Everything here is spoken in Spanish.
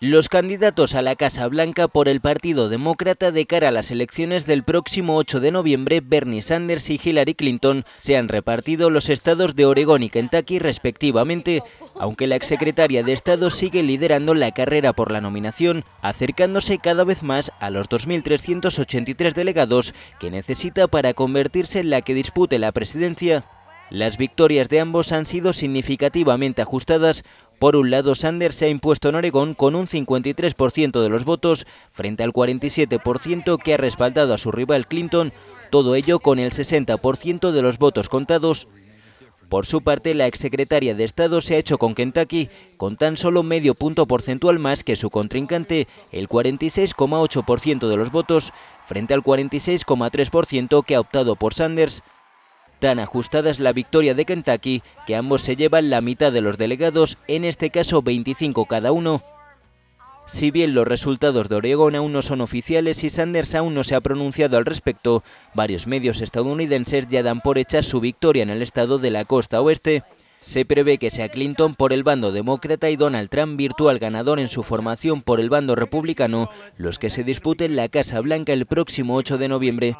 Los candidatos a la Casa Blanca por el Partido Demócrata de cara a las elecciones del próximo 8 de noviembre, Bernie Sanders y Hillary Clinton, se han repartido los estados de Oregón y Kentucky respectivamente, aunque la exsecretaria de Estado sigue liderando la carrera por la nominación, acercándose cada vez más a los 2.383 delegados que necesita para convertirse en la que dispute la presidencia las victorias de ambos han sido significativamente ajustadas. Por un lado, Sanders se ha impuesto en Oregón con un 53% de los votos frente al 47% que ha respaldado a su rival Clinton, todo ello con el 60% de los votos contados. Por su parte, la exsecretaria de Estado se ha hecho con Kentucky con tan solo medio punto porcentual más que su contrincante, el 46,8% de los votos, frente al 46,3% que ha optado por Sanders. Dan ajustadas la victoria de Kentucky que ambos se llevan la mitad de los delegados, en este caso 25 cada uno. Si bien los resultados de Oregón aún no son oficiales y Sanders aún no se ha pronunciado al respecto, varios medios estadounidenses ya dan por hecha su victoria en el estado de la costa oeste. Se prevé que sea Clinton por el bando demócrata y Donald Trump, virtual ganador en su formación por el bando republicano, los que se disputen la Casa Blanca el próximo 8 de noviembre.